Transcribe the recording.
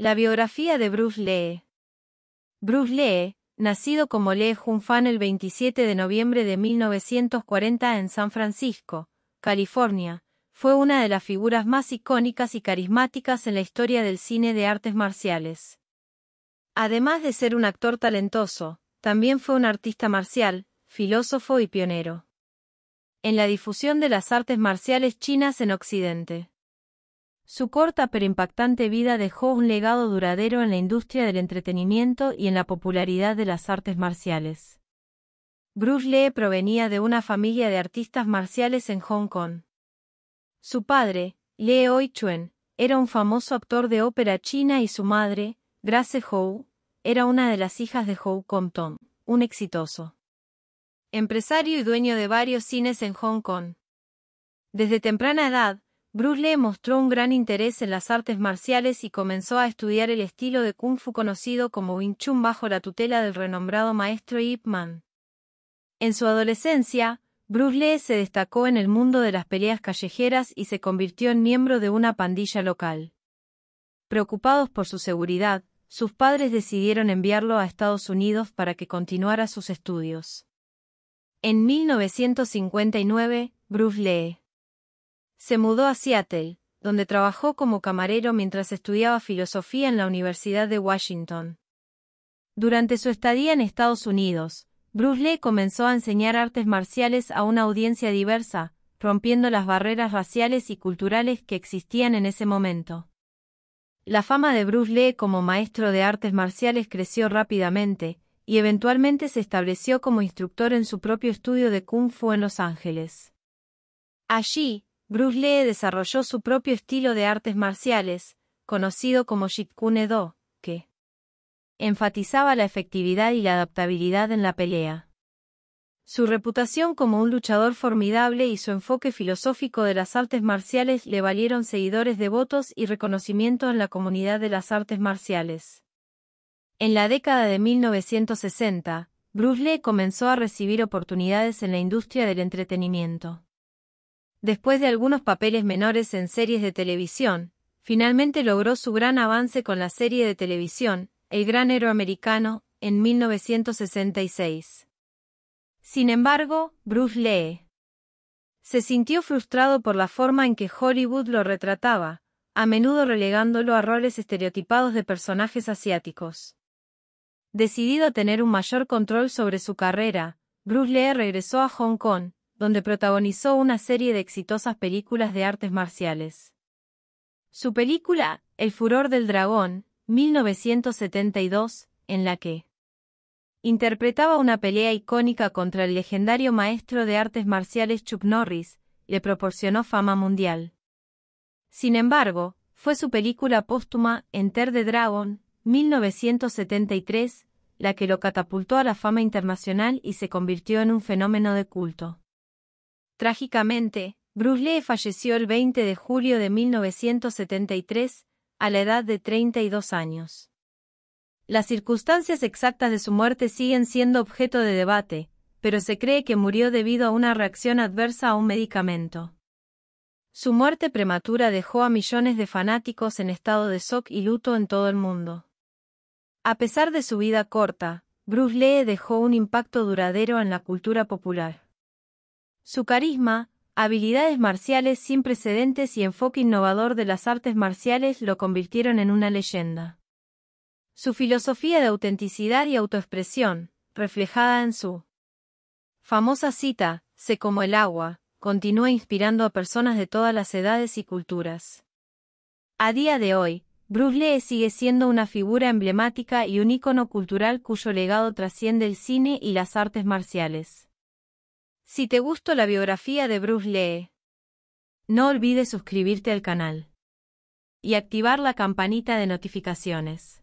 La biografía de Bruce Lee. Bruce Lee, nacido como Lee Jun Fan el 27 de noviembre de 1940 en San Francisco, California, fue una de las figuras más icónicas y carismáticas en la historia del cine de artes marciales. Además de ser un actor talentoso, también fue un artista marcial, filósofo y pionero en la difusión de las artes marciales chinas en Occidente. Su corta pero impactante vida dejó un legado duradero en la industria del entretenimiento y en la popularidad de las artes marciales. Bruce Lee provenía de una familia de artistas marciales en Hong Kong. Su padre, Lee Oi Chuen, era un famoso actor de ópera china y su madre, Grace Hou, era una de las hijas de Hou Compton, un exitoso empresario y dueño de varios cines en Hong Kong. Desde temprana edad, Bruce Lee mostró un gran interés en las artes marciales y comenzó a estudiar el estilo de kung fu conocido como Wing Chun bajo la tutela del renombrado maestro Ip Man. En su adolescencia, Bruce Lee se destacó en el mundo de las peleas callejeras y se convirtió en miembro de una pandilla local. Preocupados por su seguridad, sus padres decidieron enviarlo a Estados Unidos para que continuara sus estudios. En 1959, Bruce Lee se mudó a Seattle, donde trabajó como camarero mientras estudiaba filosofía en la Universidad de Washington. Durante su estadía en Estados Unidos, Bruce Lee comenzó a enseñar artes marciales a una audiencia diversa, rompiendo las barreras raciales y culturales que existían en ese momento. La fama de Bruce Lee como maestro de artes marciales creció rápidamente, y eventualmente se estableció como instructor en su propio estudio de Kung Fu en Los Ángeles. Allí, Bruce Lee desarrolló su propio estilo de artes marciales, conocido como Jeet Do, que enfatizaba la efectividad y la adaptabilidad en la pelea. Su reputación como un luchador formidable y su enfoque filosófico de las artes marciales le valieron seguidores devotos y reconocimiento en la comunidad de las artes marciales. En la década de 1960, Bruce Lee comenzó a recibir oportunidades en la industria del entretenimiento. Después de algunos papeles menores en series de televisión, finalmente logró su gran avance con la serie de televisión, El Gran Héroe Americano, en 1966. Sin embargo, Bruce Lee se sintió frustrado por la forma en que Hollywood lo retrataba, a menudo relegándolo a roles estereotipados de personajes asiáticos. Decidido a tener un mayor control sobre su carrera, Bruce Lee regresó a Hong Kong, donde protagonizó una serie de exitosas películas de artes marciales. Su película, El furor del dragón, 1972, en la que interpretaba una pelea icónica contra el legendario maestro de artes marciales Chuck Norris, le proporcionó fama mundial. Sin embargo, fue su película póstuma Enter the Dragon, 1973, la que lo catapultó a la fama internacional y se convirtió en un fenómeno de culto. Trágicamente, Bruce Lee falleció el 20 de julio de 1973, a la edad de 32 años. Las circunstancias exactas de su muerte siguen siendo objeto de debate, pero se cree que murió debido a una reacción adversa a un medicamento. Su muerte prematura dejó a millones de fanáticos en estado de shock y luto en todo el mundo. A pesar de su vida corta, Bruce Lee dejó un impacto duradero en la cultura popular. Su carisma, habilidades marciales sin precedentes y enfoque innovador de las artes marciales lo convirtieron en una leyenda. Su filosofía de autenticidad y autoexpresión, reflejada en su famosa cita, sé como el agua, continúa inspirando a personas de todas las edades y culturas. A día de hoy, Bruce Lee sigue siendo una figura emblemática y un ícono cultural cuyo legado trasciende el cine y las artes marciales. Si te gustó la biografía de Bruce Lee, no olvides suscribirte al canal y activar la campanita de notificaciones.